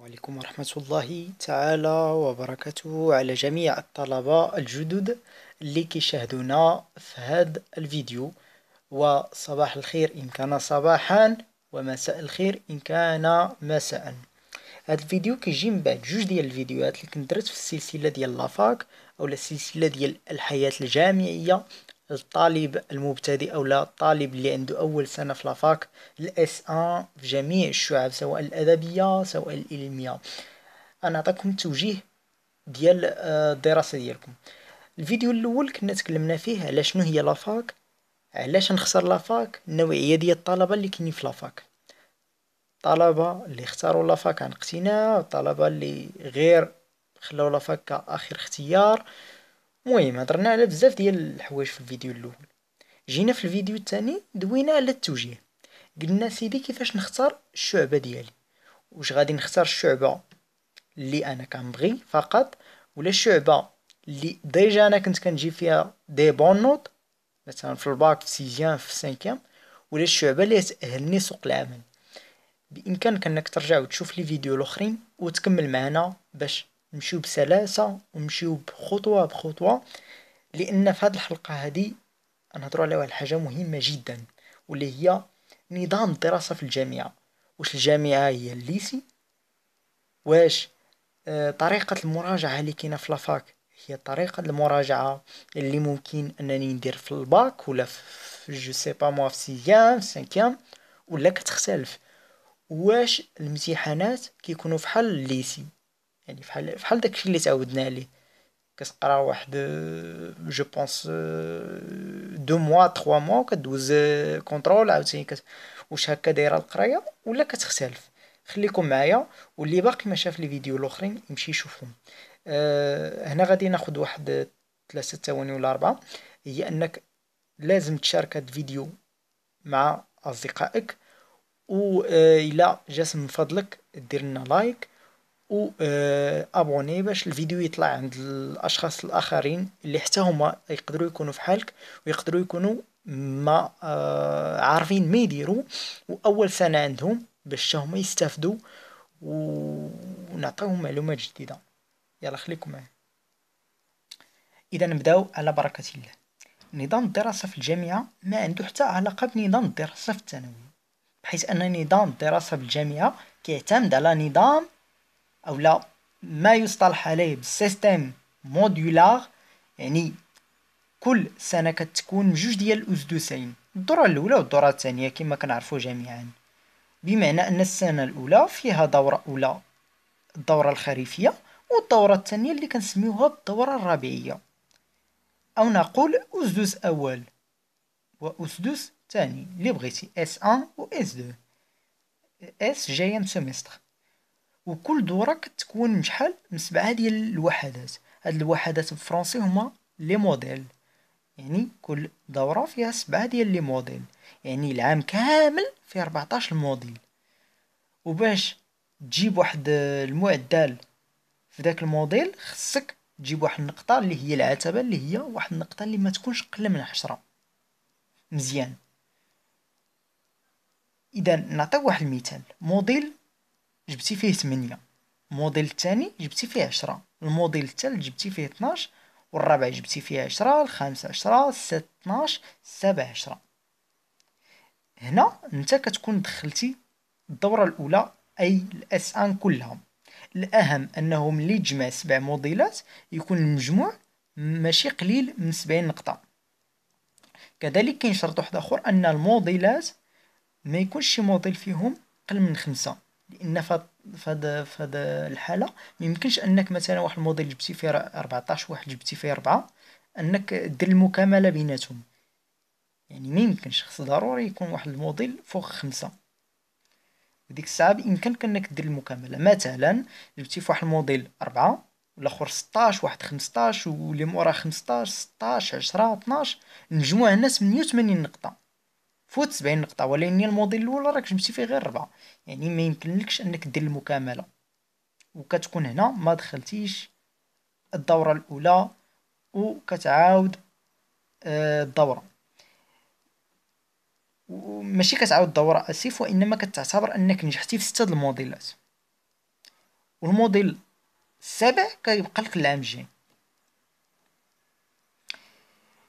وعليكم ورحمة الله تعالى وبركاته على جميع الطلبة الجدد اللي كيشاهدونا في هذا الفيديو وصباح الخير إن كان صباحا ومساء الخير إن كان مساء هذا الفيديو كيجي من بعد جوج ديال الفيديوهات اللي كنت درت في السلسله ديال لافاك او السلسله ديال الحياه الجامعيه الطالب المبتدئ او لا الطالب اللي عنده اول سنه في لافاك الاس ان في جميع الشعب سواء الادبيه سواء العلميه انا اعطيكم التوجيه ديال آه، الدراسه ديالكم الفيديو الاول كنا تكلمنا فيه على شنو هي لافاك علاش نخسر لافاك النوعيه ديال الطلبه اللي كاينين في لافاك الطلبه اللي اختاروا لافاك عن اقتناع الطلبة اللي غير خلاو لافاك كاخر اختيار المهم هضرنا على بزاف ديال الحوايج في الفيديو الاول جينا في الفيديو الثاني دوينا على التوجيه قلنا سيدي كيفاش نختار الشعبة ديالي واش غادي نختار الشعبة اللي انا كنبغي فقط ولا الشعبة اللي ديجا انا كنت كنجيب فيها دي بون نوت مثلا في الباك في سيزيان في سانكيام ولا الشعبة اللي تأهلني سوق العمل بإمكانك أنك ترجع وتشوف لي فيديو الأخرين وتكمل معنا باش نمشيو بسلاسة ونمشيو بخطوة بخطوة لأن في هاد الحلقة هادي غنهضرو على واحد الحاجة مهمة جدا واللي هي نظام الدراسة في الجامعة واش الجامعة هي الليسي واش آه، طريقة المراجعة اللي كاينة في لافاك هي طريقة المراجعة اللي ممكن انني ندير في الباك ولا في جو سي با موا في سيام في سانكيام ولا كتختلف واش الامتحانات كيكونوا فحال الليسي يعني فحال فحال داكشي اللي تعودنا عليه كتقرا واحد جو بونس دو موا تخوا موا كدوز كونترول عاوتاني كت... واش هكا دايره القرايه ولا كتختلف خليكم معايا واللي باقي ما شاف لي فيديو الاخرين يمشي يشوفهم أه هنا غادي ناخذ واحد آه، ثلاثة ثواني ولا أربعة هي أنك لازم تشارك هاد الفيديو مع أصدقائك و آه، إلا جاس من فضلك دير لنا لايك ابوني آه، باش الفيديو يطلع عند الاشخاص الاخرين اللي حتى هما يقدروا يكونوا في حالك ويقدروا يكونوا ما آه، عارفين ما يديروا واول سنه عندهم باش هما يستافدوا ونعطيهم معلومات جديده يلا خليكم معايا اذا نبداو على بركه الله نظام الدراسه في الجامعه ما عنده حتى علاقه بنظام الدراسه في الثانوي بحيث ان نظام الدراسه في الجامعه كيعتمد على نظام أو لا ما يصطلح عليه بالسيستيم موديولار يعني كل سنة كتكون جوج ديال الاسدوسين الدورة الأولى والدورة الثانية كما كنعرفو جميعا بمعنى أن السنة الأولى فيها دورة أولى الدورة الخريفية والدورة الثانية اللي كنسميوها الدورة الربيعية أو نقول أسدس أول واسدوس ثاني اللي بغيتي S1 و S2 S 1 و s 2 s جاي من سيمستر وكل دوره كتكون من شحال من سبعه ديال الوحدات هاد الوحدات بالفرنسي هما لي موديل يعني كل دوره فيها سبعه ديال لي موديل يعني العام كامل فيه 14 موديل وباش تجيب واحد المعدل في داك الموديل خصك تجيب واحد النقطه اللي هي العتبه اللي هي واحد النقطه اللي ما تكونش قل من عشرة مزيان اذا نعطيو واحد المثال موديل جبتي فيه 8 الموديل الثاني جبتي فيه 10 الموديل الثالث جبتي فيه 12 والرابع جبتي فيه 10 الخامس 10 السادس 12 السابع 10 هنا انت كتكون دخلتي الدوره الاولى اي الاس ان كلها الاهم انه ملي تجمع سبع موديلات يكون المجموع ماشي قليل من 70 نقطه كذلك كاين شرط واحد اخر ان الموديلات ما يكونش شي موديل فيهم قل من خمسة لان فهاد فهاد فهاد الحاله ما يمكنش انك مثلا واحد الموديل جبتي فيه 14 واحد جبتي فيه 4 انك دير المكامله بيناتهم يعني ما يمكنش خص ضروري يكون واحد الموديل فوق خمسة وديك الساعه بامكانك انك دير المكامله مثلا جبتي فواحد الموديل 4 ولا اخر 16 واحد 15 واللي موراه 15 16 10 12 المجموع هنا 88 نقطه فوت سبعين نقطة ولكن الموديل الأول راك جبتي فيه غير ربعة يعني ما يمكنلكش أنك دير المكاملة وكتكون هنا ما دخلتيش الدورة الأولى وكتعاود آه، الدورة ماشي كتعاود الدورة أسف وإنما كتعتبر أنك نجحتي في ستة الموديلات والموديل السابع كيبقى لك العام الجاي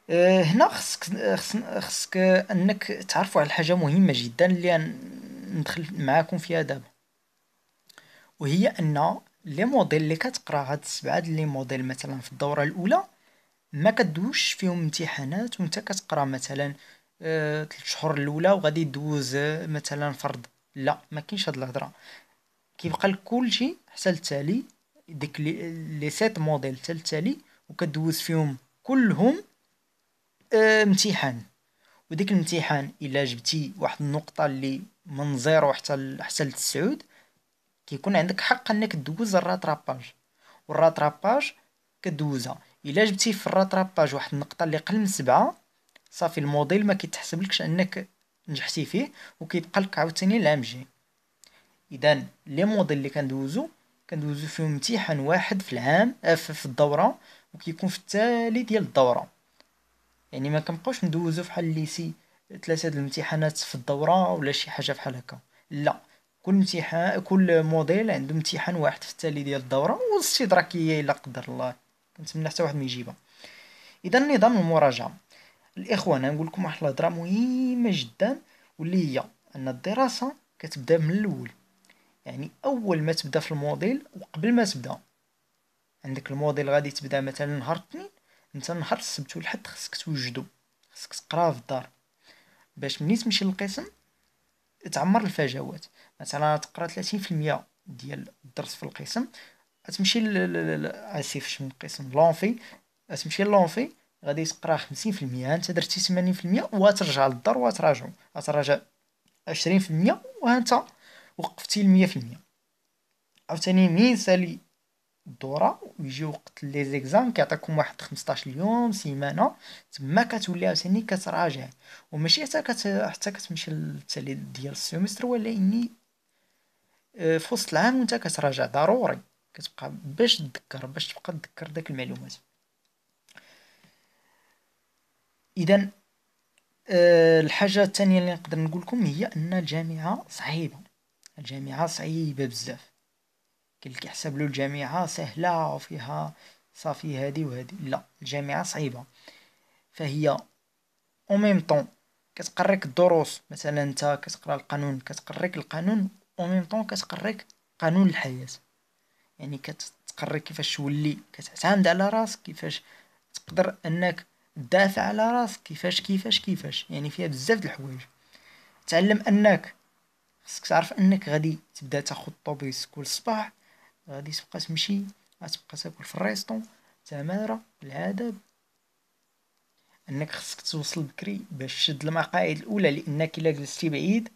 آه، هنا خصك خصك انك تعرفوا على حاجه مهمه جدا اللي ندخل معاكم فيها دابا وهي ان لي موديل اللي كتقرا هاد السبعه لي موديل مثلا في الدوره الاولى ما كدوش فيهم امتحانات وانت كتقرا مثلا ثلاث آه، شهور الاولى وغادي دوز آه، مثلا فرض لا ما كاينش هاد الهضره كيبقى لك كلشي حتى التالي ديك لي سيت موديل حتى التالي وكدوز فيهم كلهم امتحان آه، وديك الامتحان الا جبتي واحد النقطه اللي من زيرو حتى حتى لتسعود كيكون عندك حق انك دوز الراتراباج والراتراباج كدوزها الا جبتي في الراتراباج واحد النقطه اللي قل من سبعة صافي الموديل ما كيتحسبلكش انك نجحتي فيه وكيبقى لك عاوتاني العام الجاي اذا لي موديل اللي كندوزو كندوزو فيهم امتحان واحد في العام آه، في الدوره وكيكون في التالي ديال الدوره يعني ما كنبقاوش ندوزو فحال سي ثلاثه الامتحانات في الدوره ولا شي حاجه بحال هكا لا كل امتحان كل موديل عنده امتحان واحد في التالي ديال الدوره والاستدراكيه الا قدر الله كنتمنى حتى واحد ما يجيبها اذا نظام المراجعه الاخوان نقول لكم واحد الهضره مهمه جدا واللي هي ان الدراسه كتبدا من الاول يعني اول ما تبدا في الموديل وقبل ما تبدا عندك الموديل غادي تبدا مثلا نهار الاثنين انت نهار السبت والحد خصك توجدو خصك تقرا في الدار باش ملي تمشي للقسم تعمر الفجوات مثلا تقرا 30% ديال الدرس في القسم تمشي اسف من القسم لونفي تمشي لونفي غادي تقرا 50% انت درتي 80% وترجع للدار وتراجع تراجع 20% وانت وقفتي 100% عاوتاني مين سالي الدوره ويجي وقت لي زيكزام كيعطيكم واحد 15 يوم سيمانه تما كتولي عاوتاني كتراجع وماشي حتى كت... حتى كتمشي للتالي ديال السيمستر ولا اني آه، في وسط العام وانت كتراجع ضروري كتبقى باش تذكر باش تبقى تذكر داك المعلومات اذا آه، الحاجه الثانيه اللي نقدر نقول لكم هي ان الجامعه صعيبه الجامعه صعيبه بزاف كاين اللي كيحسب له الجامعه سهله وفيها صافي هادي وهذه لا الجامعه صعيبه فهي او ميم طون كتقريك الدروس مثلا انت كتقرا القانون كتقريك القانون او ميم طون كتقريك قانون الحياه يعني كتقريك كيفاش تولي كتعتمد على راسك كيفاش تقدر انك تدافع على راسك كيفاش كيفاش كيفاش يعني فيها بزاف د الحوايج تعلم انك خصك تعرف انك غادي تبدا تاخد طوبيس كل صباح غادي تبقى تمشي غتبقى تاكل في الريستون تمارا العذاب انك خصك توصل بكري باش تشد المقاعد الاولى لانك الا جلستي بعيد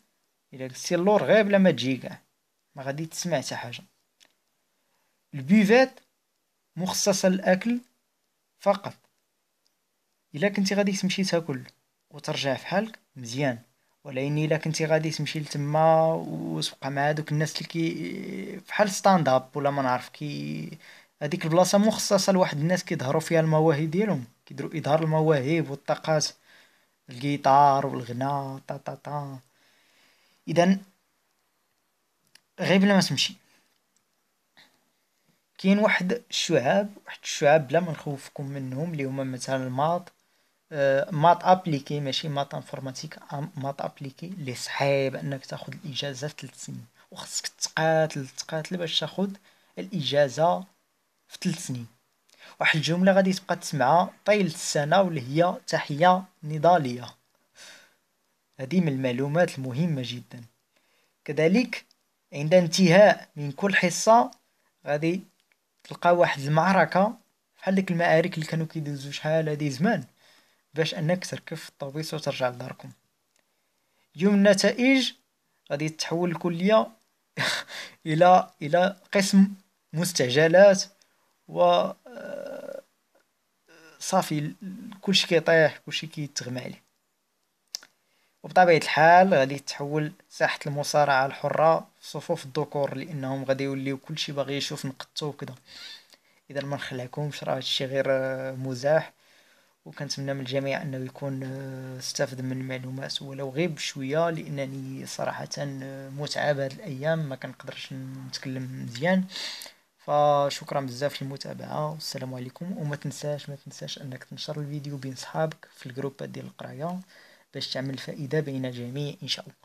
الا جلستي اللور غير بلا ما تجي كاع ما غادي تسمع حتى حاجه البيفات مخصصه للاكل فقط الا كنتي غادي تمشي تاكل وترجع فحالك مزيان ولكن الا كنتي غادي تمشي لتما وتبقى مع دوك الناس اللي كي فحال ستاند اب ولا ما نعرف كي هذيك البلاصه مخصصه لواحد الناس كيظهروا فيها المواهب ديالهم كيديروا اظهار المواهب والطاقات الجيتار والغناء تا تا تا اذا غير بلا ما تمشي كاين واحد الشعاب واحد الشعاب بلا ما نخوفكم منهم اللي هما مثلا الماط مات ابليكي ماشي مات انفورماتيك مات ابليكي اللي صعيب انك تاخذ الاجازه في 3 سنين وخصك تقاتل تقاتل باش تاخذ الاجازه في ثلاث سنين واحد الجمله غادي تبقى تسمعها طيل السنه واللي هي تحيه نضاليه هذه من المعلومات المهمه جدا كذلك عند انتهاء من كل حصه غادي تلقى واحد المعركه بحال ديك المعارك اللي كانوا كيدوزو شحال هذه زمان باش انك تركب في الطوبيس وترجع لداركم يوم النتائج غادي تتحول الكليه الى الى قسم مستعجلات و آه، صافي كلشي كيطيح كلشي كيتغمى عليه وبطبيعه الحال غادي تحول ساحه المصارعه الحره في صفوف الذكور لانهم غادي يوليو كلشي باغي يشوف نقطته وكذا اذا ما نخلعكمش راه هادشي غير آه، مزاح وكنتمنى من الجميع انه يكون آه، استفد من المعلومات ولو غير بشويه لانني صراحه آه، متعب هاد الايام ما كنقدرش نتكلم مزيان فشكرا بزاف للمتابعه والسلام عليكم وما تنساش ما تنساش انك تنشر الفيديو بين صحابك في الجروب ديال القرايه باش تعمل فائده بين الجميع ان شاء الله